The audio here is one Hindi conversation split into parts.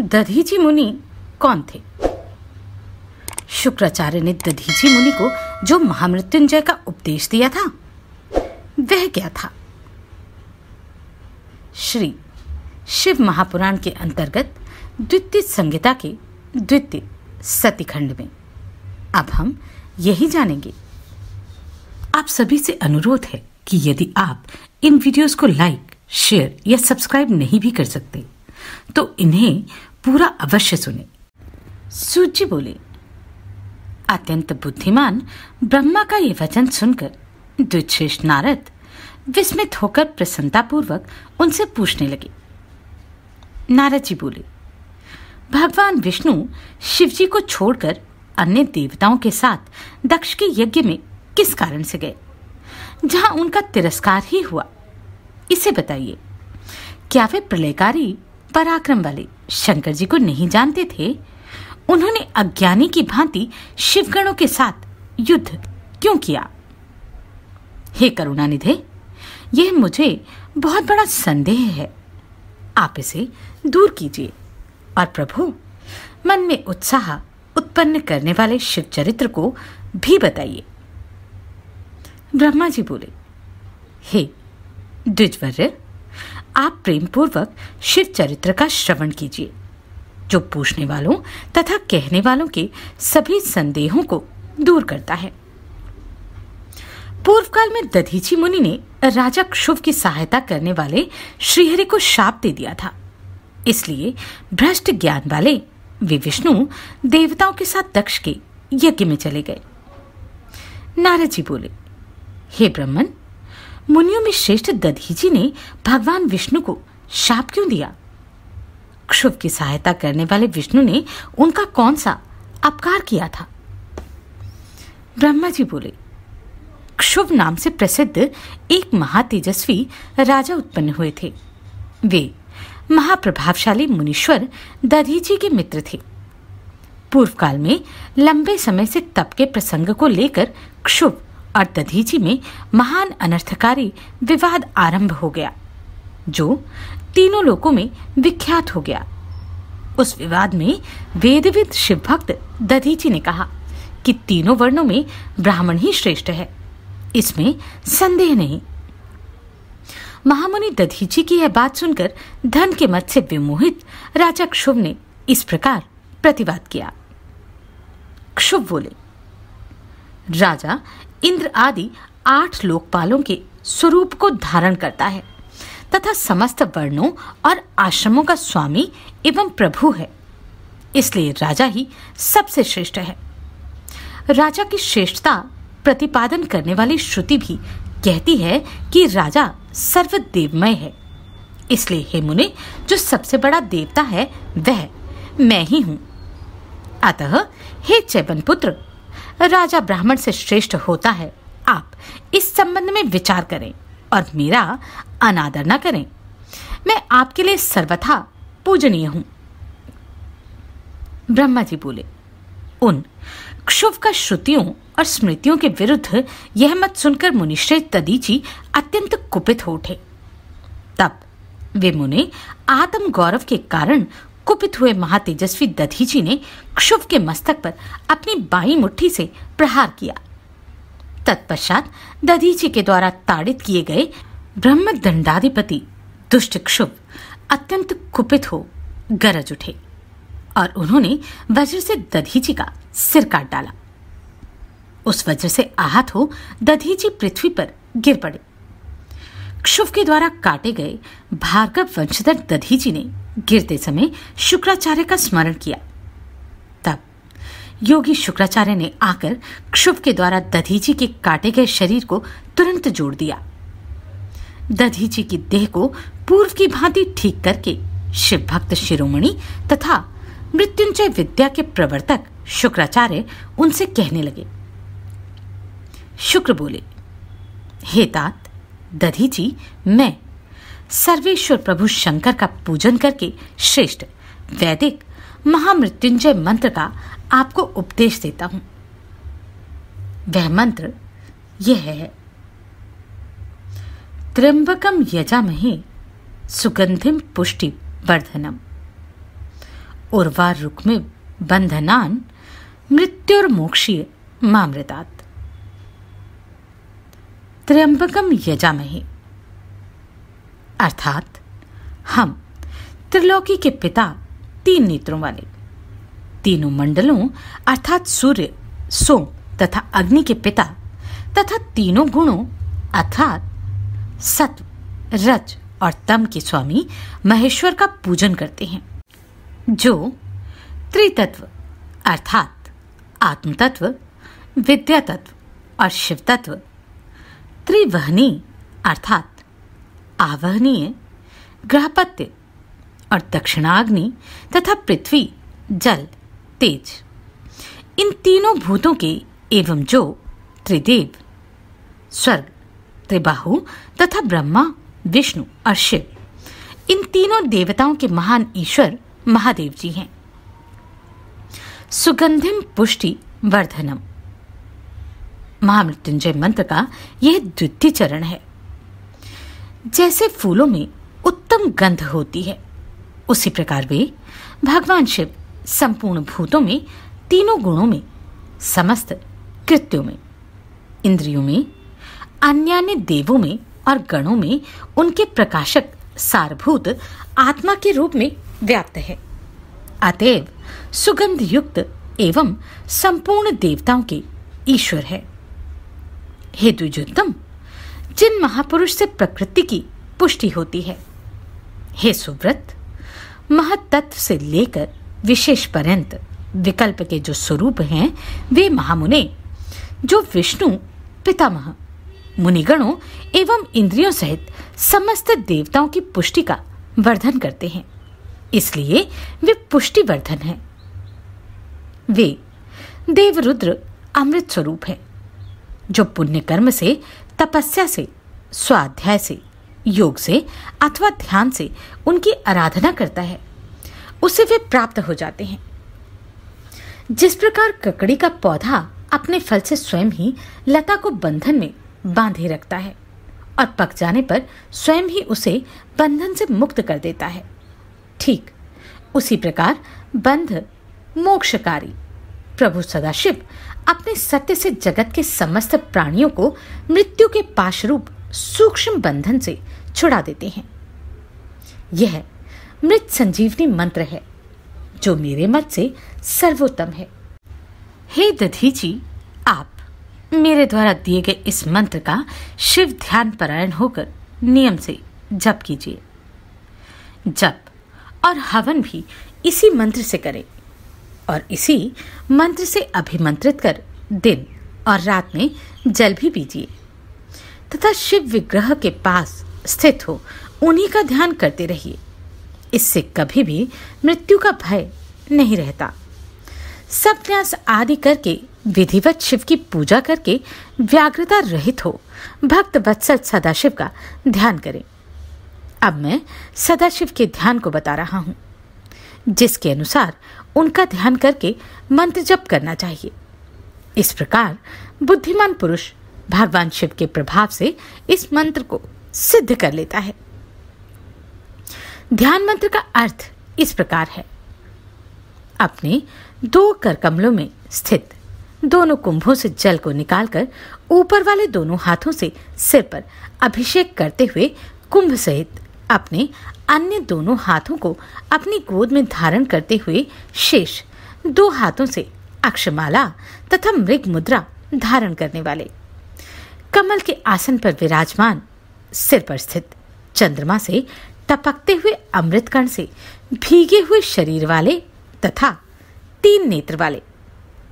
दधीजी मुनि कौन थे शुक्राचार्य ने दधीजी मुनि को जो महामृत्युंजय का उपदेश दिया था वह क्या था श्री शिव महापुराण के अंतर्गत द्वितीय संहिता के द्वितीय सतीखंड में अब हम यही जानेंगे आप सभी से अनुरोध है कि यदि आप इन वीडियोस को लाइक शेयर या सब्सक्राइब नहीं भी कर सकते तो इन्हें पूरा अवश्य सुने सूजी बोले अत्यंत बुद्धिमान ब्रह्मा का ये वचन सुनकर द्विश्रेष्ठ नारद विस्मित होकर प्रसन्नतापूर्वक उनसे पूछने लगे नारद जी बोले भगवान विष्णु शिवजी को छोड़कर अन्य देवताओं के साथ दक्ष के यज्ञ में किस कारण से गए जहां उनका तिरस्कार ही हुआ इसे बताइए क्या वे प्रलयकारी पराक्रम वाले शंकर जी को नहीं जानते थे उन्होंने अज्ञानी की भांति शिवगणों के साथ युद्ध क्यों किया हे करुणानिधे यह मुझे बहुत बड़ा संदेह है आप इसे दूर कीजिए और प्रभु मन में उत्साह उत्पन्न करने वाले शिव चरित्र को भी बताइए ब्रह्मा जी बोले हे द्विजवर्य आप प्रेम पूर्वक शिव चरित्र का श्रवण कीजिए जो पूछने वालों तथा कहने वालों के सभी संदेहों को दूर करता है पूर्व काल में दधीची मुनि ने राजा क्षुभ की सहायता करने वाले श्रीहरि को शाप दे दिया था इसलिए भ्रष्ट ज्ञान वाले वे विष्णु देवताओं के साथ दक्ष के यज्ञ में चले गए नारद जी बोले हे ब्राह्मण मुनियों में श्रेष्ठ दधीजी ने भगवान विष्णु को शाप क्यों दिया क्षुभ की सहायता करने वाले विष्णु ने उनका कौन सा अपकार किया था ब्रह्मा जी बोले क्षुभ नाम से प्रसिद्ध एक महातेजस्वी राजा उत्पन्न हुए थे वे महाप्रभावशाली मुनीश्वर दधीजी के मित्र थे पूर्व काल में लंबे समय से तप के प्रसंग को लेकर क्षुभ और दधीची में महान अनर्थकारी विवाद आरंभ हो गया जो तीनों लोकों में विख्यात हो गया उस विवाद में वेदविद भक्त दधीची ने कहा कि तीनों वर्णों में ब्राह्मण ही श्रेष्ठ है इसमें संदेह नहीं महामुनि दधीची की यह बात सुनकर धन के मत से विमोहित राजा क्षुभ ने इस प्रकार प्रतिवाद किया क्षुभ बोले राजा इंद्र आदि आठ लोकपालों के स्वरूप को धारण करता है तथा समस्त वर्णों और आश्रमों का स्वामी एवं प्रभु है इसलिए राजा ही सबसे श्रेष्ठ है राजा की श्रेष्ठता प्रतिपादन करने वाली श्रुति भी कहती है कि राजा सर्वदेवमय है इसलिए हे मुनि जो सबसे बड़ा देवता है वह मैं ही हूं अतः हे चैवन पुत्र राजा ब्राह्मण से श्रेष्ठ होता है आप इस संबंध में विचार करें और मेरा अनादर न करें मैं आपके लिए सर्वथा पूजनीय हूं ब्रह्मा जी बोले उन क्षुभ का श्रुतियों और स्मृतियों के विरुद्ध यह मत सुनकर मुनिश्रे तदीची अत्यंत कुपित हो उठे तब वे मुनि आत्म गौरव के कारण कुपित हुए महातेजस्वी दधीची ने क्षुभ के मस्तक पर अपनी बाई मुट्ठी से प्रहार किया तत्पश्चात दधीची के द्वारा ताड़ित किए गए ब्रह्म दंडाधिपति दुष्ट क्षुभ अत्यंत कुपित हो गरज उठे और उन्होंने वज्र से दधीची का सिर काट डाला उस वज्र से आहत हो दधीची पृथ्वी पर गिर पड़े क्षुभ के द्वारा काटे गए भार्गव वंशधर दधी जी ने गिरते समय शुक्राचार्य का स्मरण किया तब योगी शुक्राचार्य ने आकर क्षुभ के द्वारा दधी जी के काटे गए शरीर को तुरंत जोड़ दिया दधी जी की देह को पूर्व की भांति ठीक करके शिव भक्त शिरोमणि तथा मृत्युंजय विद्या के प्रवर्तक शुक्राचार्य उनसे कहने लगे शुक्र बोले हे तात दधी जी मैं सर्वेश्वर प्रभु शंकर का पूजन करके श्रेष्ठ वैदिक महामृत्युंजय मंत्र का आपको उपदेश देता हूं वह मंत्र यह है त्र्यंबकम यजामहे सुगंधिम पुष्टि वर्धनम उर्वार रुक्मे बंधनान मृत्युर्मोक्षीय मामृतात् त्र्यंबकम यजामहे अर्थात हम त्रिलोकी के पिता तीन नेत्रों वाले तीनों मंडलों अर्थात सूर्य सोम तथा अग्नि के पिता तथा तीनों गुणों अर्थात सत्व रज और तम के स्वामी महेश्वर का पूजन करते हैं जो त्रितत्व अर्थात आत्म तत्व विद्या तत्व और शिव तत्व त्रिवहनी अर्थात आवहनीय ग्रहपत्य और दक्षिणाग्नि तथा पृथ्वी जल तेज इन तीनों भूतों के एवं जो त्रिदेव स्वर्ग त्रिबाहु तथा ब्रह्मा विष्णु और शिव इन तीनों देवताओं के महान ईश्वर महादेव जी हैं सुगंधिम पुष्टि वर्धनम महामृत्युंजय मंत्र का यह द्वितीय चरण है जैसे फूलों में उत्तम गंध होती है उसी प्रकार वे भगवान शिव संपूर्ण भूतों में तीनों गुणों में समस्त कृत्यों में इंद्रियों में अन्य देवों में और गणों में उनके प्रकाशक सारभूत आत्मा के रूप में व्याप्त है अतएव सुगंध युक्त एवं संपूर्ण देवताओं के ईश्वर है हे द्विजोत्तम जिन महापुरुष से प्रकृति की पुष्टि होती है हे सुव्रत महतत्व से लेकर विशेष पर्यंत विकल्प के जो स्वरूप हैं वे महामुने जो विष्णु पितामह मुनिगणों एवं इंद्रियों सहित समस्त देवताओं की पुष्टि का वर्धन करते हैं इसलिए वे पुष्टिवर्धन हैं वे देवरुद्र अमृत स्वरूप हैं जो पुण्य कर्म से तपस्या से स्वाध्याय से योग से अथवा ध्यान से उनकी आराधना करता है उसे वे प्राप्त हो जाते हैं जिस प्रकार ककड़ी का पौधा अपने फल से स्वयं ही लता को बंधन में बांधे रखता है और पक जाने पर स्वयं ही उसे बंधन से मुक्त कर देता है ठीक उसी प्रकार बंध मोक्षकारी प्रभु सदाशिव अपने सत्य से जगत के समस्त प्राणियों को मृत्यु के पाशरूप सूक्ष्म बंधन से छुड़ा देते हैं यह मृत संजीवनी मंत्र है जो मेरे मत से सर्वोत्तम है हे दधी जी आप मेरे द्वारा दिए गए इस मंत्र का शिव ध्यान परायण होकर नियम से जप कीजिए जप और हवन भी इसी मंत्र से करें और इसी मंत्र से अभिमंत्रित कर दिन और रात में जल भी पीजिए तथा शिव विग्रह के पास स्थित हो उन्हीं का ध्यान करते रहिए इससे कभी भी मृत्यु का भय नहीं रहता सप्न्यास आदि करके विधिवत शिव की पूजा करके व्याग्रता रहित हो भक्त वत्सल सदाशिव का ध्यान करें अब मैं सदाशिव के ध्यान को बता रहा हूं जिसके अनुसार उनका ध्यान करके मंत्र जप करना चाहिए इस प्रकार बुद्धिमान पुरुष भगवान शिव के प्रभाव से इस मंत्र को सिद्ध कर लेता है ध्यान मंत्र का अर्थ इस प्रकार है अपने दो करकमलों में स्थित दोनों कुंभों से जल को निकालकर ऊपर वाले दोनों हाथों से सिर पर अभिषेक करते हुए कुंभ सहित अपने अन्य दोनों हाथों को अपनी गोद में धारण करते हुए शेष दो हाथों से अक्षमाला तथा मृग मुद्रा धारण करने वाले कमल के आसन पर विराजमान सिर पर स्थित चंद्रमा से टपकते हुए अमृत कण से भीगे हुए शरीर वाले तथा तीन नेत्र वाले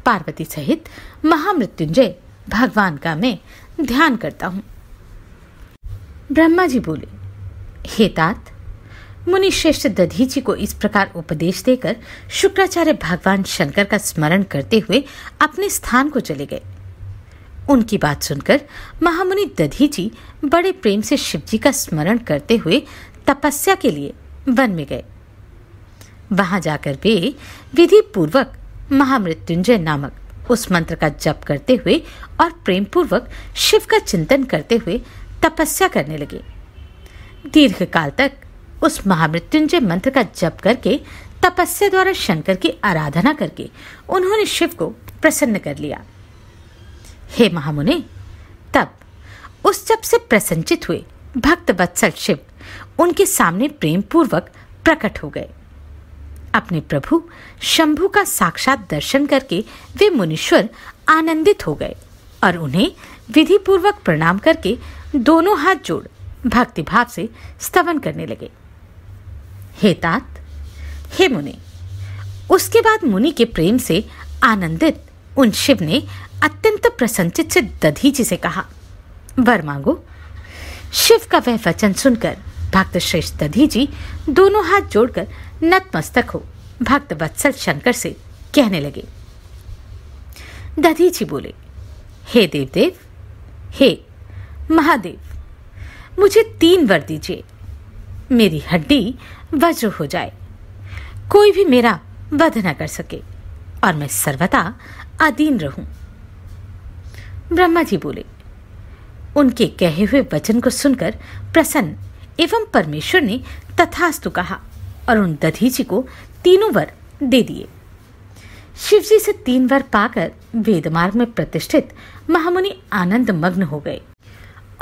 पार्वती सहित महामृत्युंजय भगवान का मैं ध्यान करता हूँ ब्रह्मा जी बोले हे तात मुनिश्रेष्ठ दधीची को इस प्रकार उपदेश देकर शुक्राचार्य भगवान शंकर का स्मरण करते हुए अपने स्थान को चले गए उनकी बात सुनकर महामुनि दधीची बड़े प्रेम से शिवजी का स्मरण करते हुए तपस्या के लिए वन में गए वहां जाकर वे विधि पूर्वक महामृत्युंजय नामक उस मंत्र का जप करते हुए और प्रेम पूर्वक शिव का चिंतन करते हुए तपस्या करने लगे दीर्घ काल तक उस महामृत्युंजय मंत्र का जप करके तपस्या द्वारा शंकर की आराधना करके उन्होंने शिव को प्रसन्न कर लिया हे महामुनि तब उस जप से प्रसन्नचित हुए भक्त बत्सल शिव उनके सामने प्रेम पूर्वक प्रकट हो गए अपने प्रभु शंभु का साक्षात दर्शन करके वे मुनीश्वर आनंदित हो गए और उन्हें विधि पूर्वक प्रणाम करके दोनों हाथ जोड़ भक्तिभाव से स्तवन करने लगे हे तात हे मुनि उसके बाद मुनि के प्रेम से आनंदित उन शिव ने अत्यंत प्रसन्नचित से दधी जी से कहा वर मांगो शिव का वह वचन सुनकर भक्त श्रेष्ठ दधी जी दोनों हाथ जोड़कर नतमस्तक हो भक्त वत्सल शंकर से कहने लगे दधी जी बोले हे देवदेव हे महादेव मुझे तीन वर दीजिए मेरी हड्डी वज्र हो जाए कोई भी मेरा वध न कर सके और मैं सर्वता अधीन रहूं ब्रह्मा जी बोले उनके कहे हुए वचन को सुनकर प्रसन्न एवं परमेश्वर ने तथास्तु कहा और उन दधीची को तीनों वर दे दिए शिवजी से तीन वर पाकर वेद मार्ग में प्रतिष्ठित महामुनि आनंद मग्न हो गए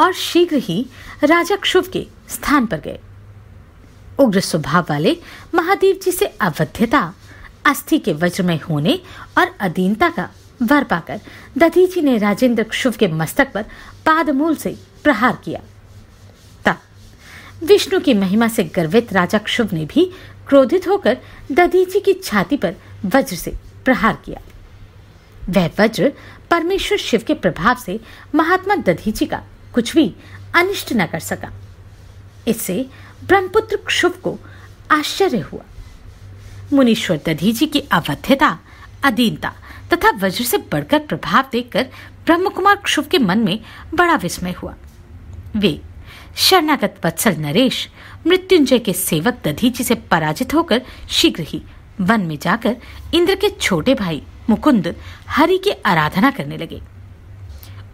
और शीघ्र ही राजा क्षुभ के स्थान पर गए उग्र स्वभाव वाले महादेव जी से अवध्यता अस्थि के वज्र में होने और अधीनता का वर पाकर दधीची ने राजेंद्र क्षुभ के मस्तक पर पादमूल से प्रहार किया तब विष्णु की महिमा से गर्वित राजा क्षुभ ने भी क्रोधित होकर दधीची की छाती पर वज्र से प्रहार किया वह वज्र परमेश्वर शिव के प्रभाव से महात्मा दधीची का कुछ भी अनिष्ट न कर सका इससे ब्रह्मपुत्र क्षुभ को आश्चर्य हुआ मुनीश्वर दधी जी की अवध्यता अधीनता तथा वज्र से बढ़कर प्रभाव देखकर ब्रह्म कुमार क्षुभ के मन में बड़ा विस्मय हुआ वे शरणागत वत्सल नरेश मृत्युंजय के सेवक दधी जी से पराजित होकर शीघ्र ही वन में जाकर इंद्र के छोटे भाई मुकुंद हरि की आराधना करने लगे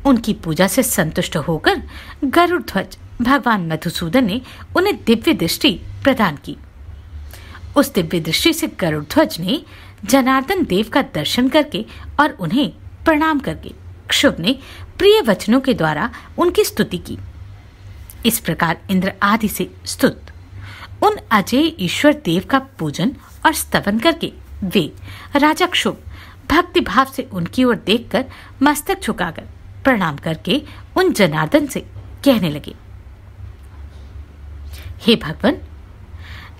उनकी पूजा से संतुष्ट होकर गरुड़ ध्वज भगवान मधुसूदन ने उन्हें दिव्य दृष्टि प्रदान की उस दिव्य दृष्टि से गरुड़ ध्वज ने जनार्दन देव का दर्शन करके और उन्हें प्रणाम करके क्षुभ ने प्रिय वचनों के द्वारा उनकी स्तुति की इस प्रकार इंद्र आदि से स्तुत उन अजय ईश्वर देव का पूजन और स्तवन करके वे राजा क्षुभ भक्तिभाव से उनकी ओर देखकर मस्तक झुकाकर प्रणाम करके उन जनार्दन से कहने लगे हे भगवान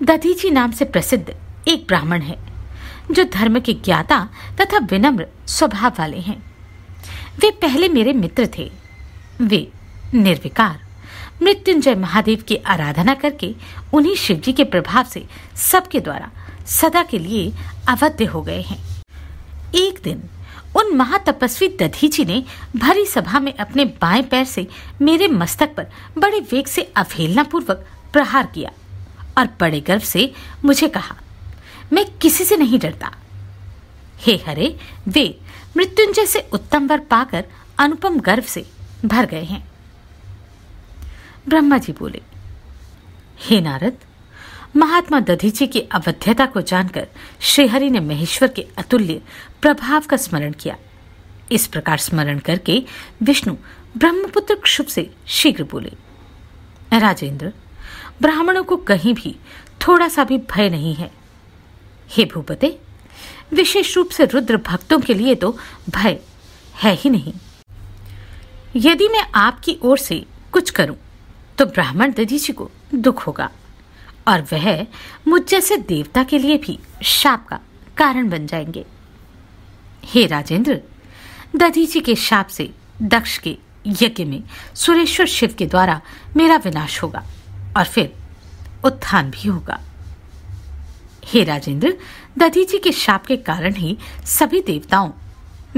दधीची नाम से प्रसिद्ध एक ब्राह्मण है जो धर्म के ज्ञाता तथा विनम्र स्वभाव वाले हैं वे पहले मेरे मित्र थे वे निर्विकार मृत्युंजय महादेव की आराधना करके उन्हीं शिवजी के प्रभाव से सबके द्वारा सदा के लिए अवध्य हो गए हैं एक दिन उन महातपस्वी दधीची ने भरी सभा में अपने बाएं पैर से मेरे मस्तक पर बड़े वेग से पूर्वक प्रहार किया और बड़े गर्व से मुझे कहा मैं किसी से नहीं डरता हे हरे वे मृत्युंजय से उत्तम वर पाकर अनुपम गर्व से भर गए हैं ब्रह्मा जी बोले हे नारद महात्मा दधीची की अवध्यता को जानकर श्रीहरि ने महेश्वर के अतुल्य प्रभाव का स्मरण किया इस प्रकार स्मरण करके विष्णु ब्रह्मपुत्र क्षुभ से शीघ्र बोले राजेंद्र ब्राह्मणों को कहीं भी थोड़ा सा भी भय नहीं है हे भूपते विशेष रूप से रुद्र भक्तों के लिए तो भय है ही नहीं यदि मैं आपकी ओर से कुछ करूं तो ब्राह्मण दधीची को दुख होगा और वह मुझ जैसे देवता के लिए भी शाप का कारण बन जाएंगे हे राजेंद्र दधीची के शाप से दक्ष के यज्ञ में सुरेश्वर शिव के द्वारा मेरा विनाश होगा और फिर उत्थान भी होगा हे राजेंद्र दधीची के शाप के कारण ही सभी देवताओं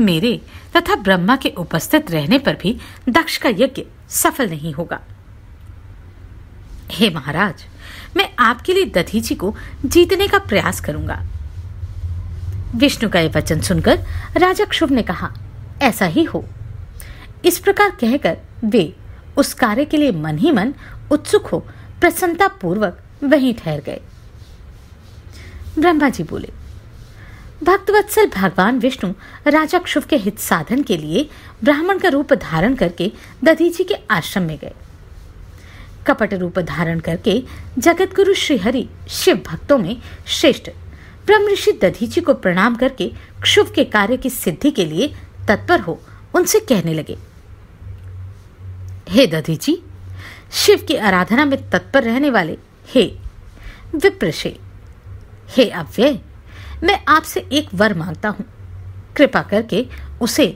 मेरे तथा ब्रह्मा के उपस्थित रहने पर भी दक्ष का यज्ञ सफल नहीं होगा हे महाराज मैं आपके लिए दधीची को जीतने का प्रयास करूंगा विष्णु का यह वचन सुनकर राजा क्षुभ ने कहा ऐसा ही हो इस प्रकार कहकर वे उस कार्य के लिए मन ही मन उत्सुक हो प्रसन्नता पूर्वक वहीं ठहर गए ब्रह्मा जी बोले भक्तवत्सल भगवान विष्णु राजा क्षुभ के हित साधन के लिए ब्राह्मण का रूप धारण करके दधीजी के आश्रम में गए कपट रूप धारण करके जगत गुरु श्रीहरि शिव भक्तों में श्रेष्ठ ब्रह्म ऋषि दधीची को प्रणाम करके क्षुभ के कार्य की सिद्धि के लिए तत्पर हो उनसे कहने लगे हे दधीची शिव की आराधना में तत्पर रहने वाले हे विप्रशे हे अव्यय मैं आपसे एक वर मांगता हूं कृपा करके उसे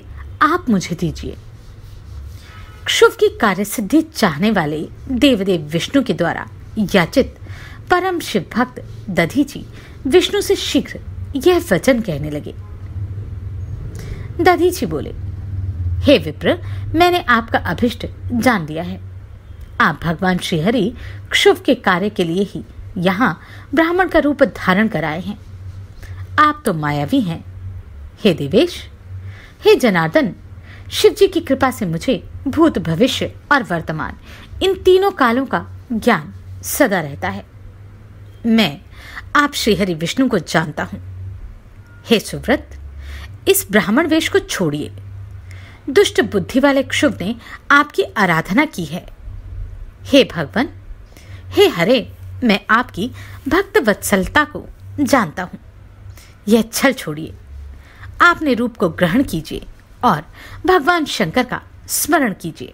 आप मुझे दीजिए शुभ की कार्य सिद्धि चाहने वाले देवदेव विष्णु के द्वारा याचित परम शिव भक्त दधी जी विष्णु से शीघ्र यह वचन कहने लगे दधी जी बोले हे विप्र मैंने आपका अभिष्ट जान लिया है आप भगवान श्रीहरि क्षुभ के कार्य के लिए ही यहाँ ब्राह्मण का रूप धारण कर आए हैं आप तो मायावी हैं हे देवेश हे जनार्दन शिव जी की कृपा से मुझे भूत भविष्य और वर्तमान इन तीनों कालों का ज्ञान सदा रहता है मैं आप श्रीहरि विष्णु को जानता हूं हे सुव्रत इस ब्राह्मण वेश को छोड़िए दुष्ट बुद्धि वाले क्षुभ ने आपकी आराधना की है हे भगवान हे हरे मैं आपकी भक्त वत्सलता को जानता हूं यह छल छोड़िए आपने रूप को ग्रहण कीजिए और भगवान शंकर का स्मरण कीजिए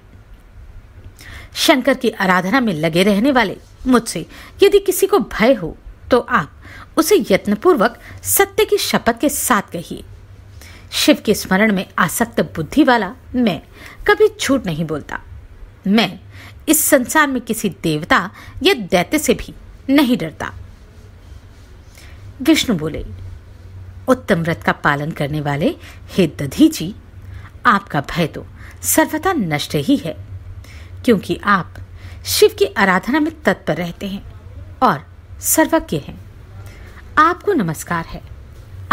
शंकर की आराधना में लगे रहने वाले मुझसे यदि किसी को भय हो तो आप उसे यत्नपूर्वक सत्य की शपथ के साथ कहिए शिव के स्मरण में आसक्त बुद्धि वाला मैं कभी झूठ नहीं बोलता मैं इस संसार में किसी देवता या दैत्य से भी नहीं डरता विष्णु बोले उत्तम व्रत का पालन करने वाले हे दधी जी आपका भय तो सर्वथा नष्ट ही है क्योंकि आप शिव की आराधना में तत्पर रहते हैं और सर्वज्ञ हैं आपको नमस्कार है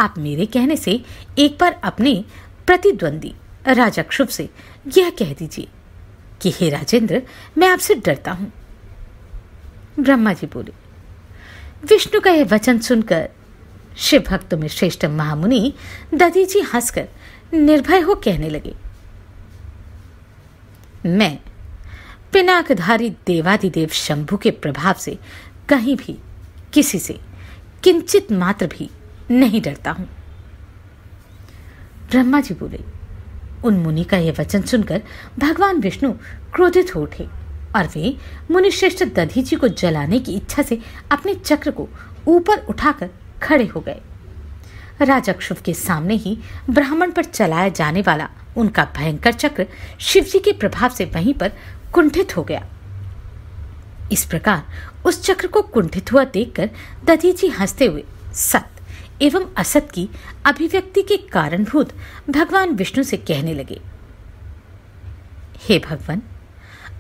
आप मेरे कहने से एक बार अपने प्रतिद्वंदी राजा क्षुभ से यह कह दीजिए कि हे राजेंद्र मैं आपसे डरता हूं ब्रह्मा जी बोले विष्णु का यह वचन सुनकर शिव भक्तों में श्रेष्ठ महामुनि दधीजी हंसकर निर्भय हो कहने लगे मैं पिनाकधारी देवादिदेव शंभु के प्रभाव से कहीं भी किसी से किंचित मात्र भी नहीं डरता हूं ब्रह्मा जी बोले उन मुनि का यह वचन सुनकर भगवान विष्णु क्रोधित हो उठे और वे मुनिश्रेष्ठ जी को जलाने की इच्छा से अपने चक्र को ऊपर उठाकर खड़े हो गए राजक्षुभ के सामने ही ब्राह्मण पर चलाया जाने वाला उनका भयंकर चक्र शिवजी के प्रभाव से वहीं पर कुंठित हो गया इस प्रकार उस चक्र को कुंठित हुआ देखकर दधीजी हंसते हुए सत एवं असत की अभिव्यक्ति के कारणभूत भगवान विष्णु से कहने लगे हे भगवान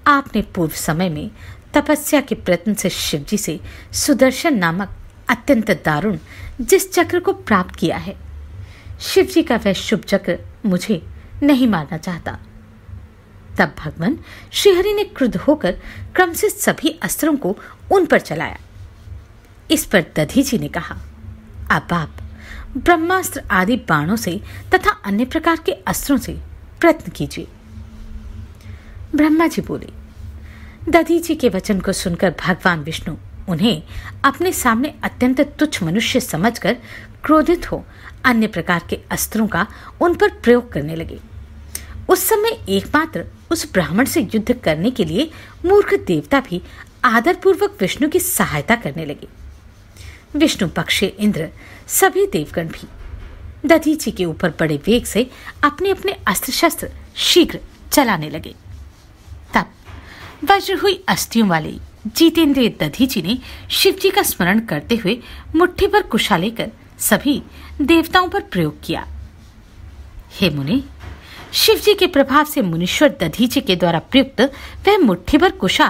आपने पूर्व समय में तपस्या के प्रयत्न से शिवजी से सुदर्शन नामक अत्यंत दारुण जिस चक्र को प्राप्त किया है शिव जी का वह शुभ चक्र मुझे नहीं मारना चाहता तब भगवान श्रीहरि ने क्रुद्ध होकर क्रम से सभी अस्त्रों को उन पर चलाया इस पर दधी जी ने कहा अब आप ब्रह्मास्त्र आदि बाणों से तथा अन्य प्रकार के अस्त्रों से प्रयत्न कीजिए ब्रह्मा जी बोले दधी जी के वचन को सुनकर भगवान विष्णु उन्हें अपने सामने अत्यंत तुच्छ मनुष्य समझकर क्रोधित हो अन्य प्रकार के अस्त्रों का उन पर प्रयोग करने लगे उस समय एकमात्र उस ब्राह्मण से युद्ध करने के लिए मूर्ख देवता भी आदरपूर्वक विष्णु की सहायता करने लगे विष्णु पक्षे इंद्र सभी देवगण भी दधीची के ऊपर बड़े वेग से अपने अपने अस्त्र शस्त्र शीघ्र चलाने लगे तब वज्र हुई अस्थियों वाली जीतेंद्र दधी जी ने शिव जी का स्मरण करते हुए मुट्ठी पर कुशा लेकर सभी देवताओं पर प्रयोग किया हे मुनि शिव जी के प्रभाव से मुनीश्वर दधीचे के द्वारा प्रयुक्त वह मुट्ठी पर कुशा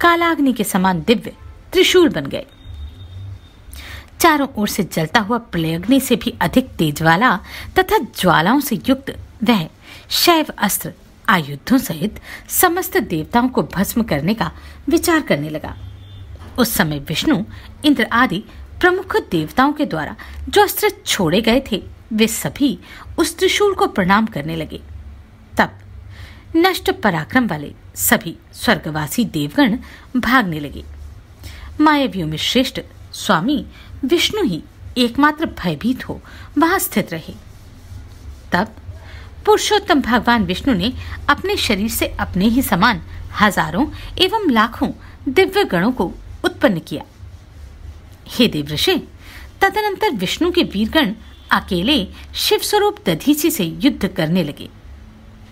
कालाग्नि के समान दिव्य त्रिशूल बन गए चारों ओर से जलता हुआ प्रलयग्नि से भी अधिक तेज वाला तथा ज्वालाओं से युक्त वह शैव अस्त्र आयुद्धों सहित समस्त देवताओं को भस्म करने का विचार करने लगा उस समय विष्णु इंद्र आदि प्रमुख देवताओं के द्वारा जो अस्त्र छोड़े गए थे वे सभी उस त्रिशूल को प्रणाम करने लगे तब नष्ट पराक्रम वाले सभी स्वर्गवासी देवगण भागने लगे मायावियों में श्रेष्ठ स्वामी विष्णु ही एकमात्र भयभीत हो वहां स्थित रहे तब पुरुषोत्तम भगवान विष्णु ने अपने शरीर से अपने ही समान हजारों एवं लाखों दिव्य गणों को उत्पन्न किया हे ऋषि तदनंतर विष्णु के वीरगण अकेले शिव स्वरूप दधीची से युद्ध करने लगे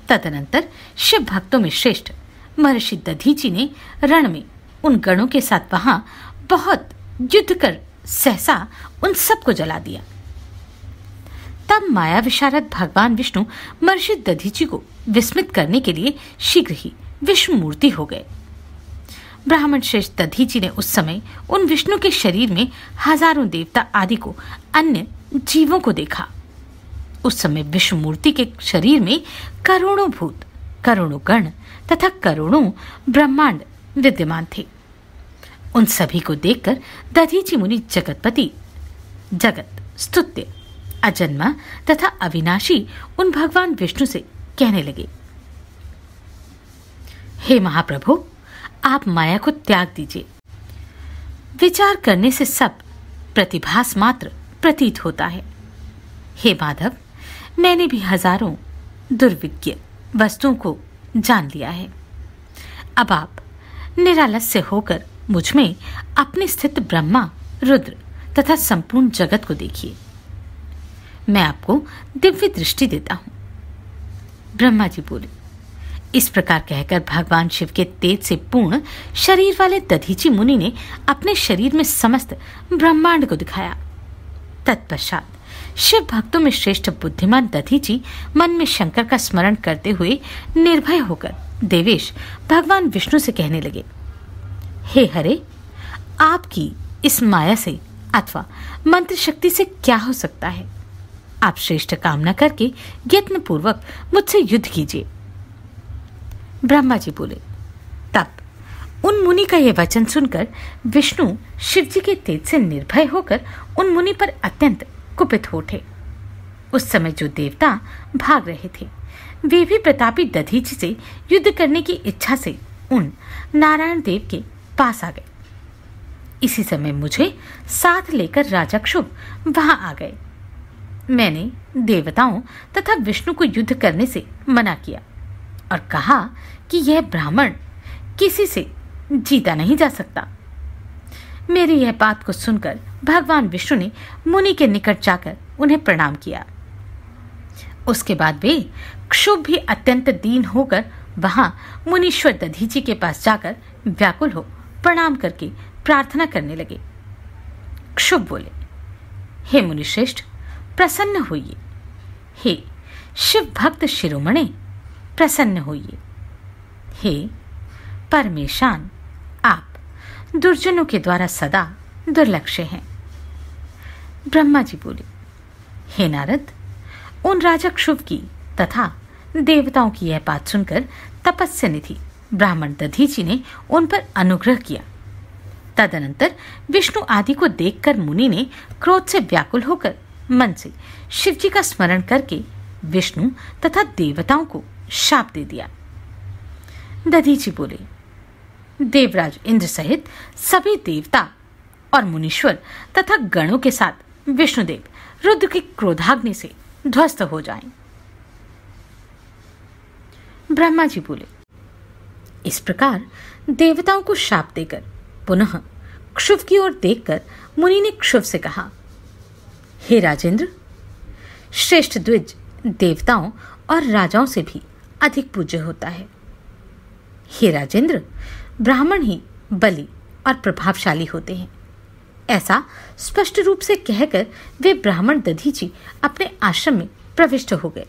तदनंतर शिव भक्तों में श्रेष्ठ महर्षि दधीची ने रण में उन गणों के साथ वहां बहुत युद्ध कर सहसा उन सबको जला दिया तब माया विशारद भगवान विष्णु महर्षि दधीची को विस्मित करने के लिए शीघ्र ही विष्णु मूर्ति हो गए ब्राह्मण श्रेष्ठ दधीची ने उस समय उन विष्णु के शरीर में हजारों देवता आदि को अन्य जीवों को देखा उस समय विष्णु मूर्ति के शरीर में करोड़ों भूत करोड़ों गण तथा करोड़ों ब्रह्मांड विद्यमान थे उन सभी को देखकर दधीची मुनि जगतपति जगत स्तुत्य अजन्मा तथा अविनाशी उन भगवान विष्णु से कहने लगे हे महाप्रभु आप माया को त्याग दीजिए विचार करने से सब प्रतिभास मात्र प्रतीत होता है हे माधव मैंने भी हजारों दुर्विज्ञ वस्तुओं को जान लिया है अब आप निरालस्य होकर मुझ में अपने स्थित ब्रह्मा रुद्र तथा संपूर्ण जगत को देखिए मैं आपको दिव्य दृष्टि देता हूँ ब्रह्मा जी बोले इस प्रकार कहकर भगवान शिव के तेज से पूर्ण शरीर वाले दधीची मुनि ने अपने शरीर में समस्त ब्रह्मांड को दिखाया तत्पश्चात शिव भक्तों में श्रेष्ठ बुद्धिमान दधीची मन में शंकर का स्मरण करते हुए निर्भय होकर देवेश भगवान विष्णु से कहने लगे हे हरे आपकी इस माया से अथवा मंत्र शक्ति से क्या हो सकता है आप श्रेष्ठ कामना करके यत्न पूर्वक मुझसे युद्ध कीजिए ब्रह्मा जी बोले तब उन मुनि का यह वचन सुनकर विष्णु शिव जी के तेज से निर्भय होकर उन मुनि पर अत्यंत कुपित हो उठे उस समय जो देवता भाग रहे थे वे भी प्रतापी दधीच से युद्ध करने की इच्छा से उन नारायण देव के पास आ गए इसी समय मुझे साथ लेकर राजा क्षुभ वहां आ गए मैंने देवताओं तथा विष्णु को युद्ध करने से मना किया और कहा कि यह ब्राह्मण किसी से जीता नहीं जा सकता मेरी यह बात को सुनकर भगवान विष्णु ने मुनि के निकट जाकर उन्हें प्रणाम किया उसके बाद वे क्षुभ भी अत्यंत दीन होकर वहां मुनीश्वर दधीची के पास जाकर व्याकुल हो प्रणाम करके प्रार्थना करने लगे क्षुभ बोले हे मुनिश्रेष्ठ प्रसन्न होइए हे शिव भक्त शिरोमणि प्रसन्न होइए हे परमेशान आप दुर्जनों के द्वारा सदा दुर्लक्ष्य हैं ब्रह्मा जी बोले हे नारद उन राजा शुभ की तथा देवताओं की यह बात सुनकर तपस्या निधि ब्राह्मण दधीची ने उन पर अनुग्रह किया तदनंतर विष्णु आदि को देखकर मुनि ने क्रोध से व्याकुल होकर मन से शिव जी का स्मरण करके विष्णु तथा देवताओं को शाप दे दिया दधी जी बोले देवराज इंद्र सहित सभी देवता और मुनीश्वर तथा गणों के साथ विष्णुदेव रुद्र की क्रोधाग्नि से ध्वस्त हो जाएं। ब्रह्मा जी बोले इस प्रकार देवताओं को शाप देकर पुनः क्षुभ की ओर देखकर मुनि ने क्षुभ से कहा हे राजेंद्र श्रेष्ठ द्विज देवताओं और राजाओं से भी अधिक पूज्य होता है हे राजेंद्र ब्राह्मण ही बलि और प्रभावशाली होते हैं ऐसा स्पष्ट रूप से कहकर वे ब्राह्मण दधी जी अपने आश्रम में प्रविष्ट हो गए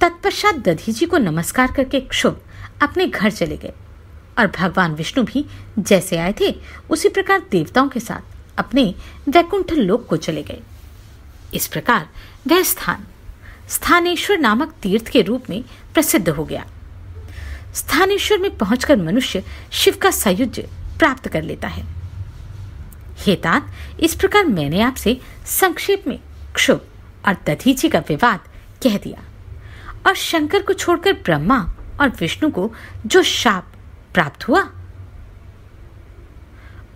तत्पश्चात दधी जी को नमस्कार करके क्षुभ अपने घर चले गए और भगवान विष्णु भी जैसे आए थे उसी प्रकार देवताओं के साथ अपने वैकुंठ लोक को चले गए इस प्रकार वह स्थान स्थानेश्वर नामक तीर्थ के रूप में प्रसिद्ध हो गया स्थानेश्वर में पहुंचकर मनुष्य शिव का सयुज प्राप्त कर लेता है हेतात इस प्रकार मैंने आपसे संक्षेप में क्षुभ और दधीची का विवाद कह दिया और शंकर को छोड़कर ब्रह्मा और विष्णु को जो शाप प्राप्त हुआ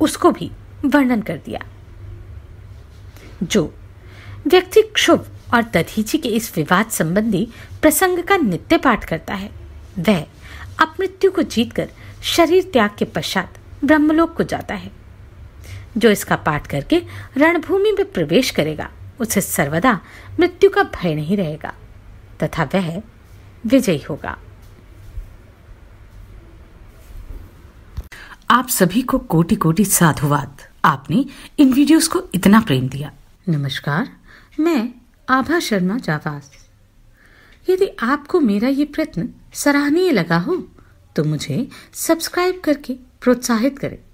उसको भी वर्णन कर दिया जो व्यक्ति क्षुभ और दधीची के इस विवाद संबंधी प्रसंग का नित्य पाठ करता है वह अपमृत्यु को जीतकर शरीर त्याग के पश्चात ब्रह्मलोक को जाता है जो इसका पाठ करके रणभूमि में प्रवेश करेगा उसे सर्वदा मृत्यु का भय नहीं रहेगा तथा वह विजयी होगा आप सभी को कोटि कोटि साधुवाद आपने इन वीडियोस को इतना प्रेम दिया नमस्कार मैं आभा शर्मा जावास यदि आपको मेरा ये प्रयत्न सराहनीय लगा हो तो मुझे सब्सक्राइब करके प्रोत्साहित करें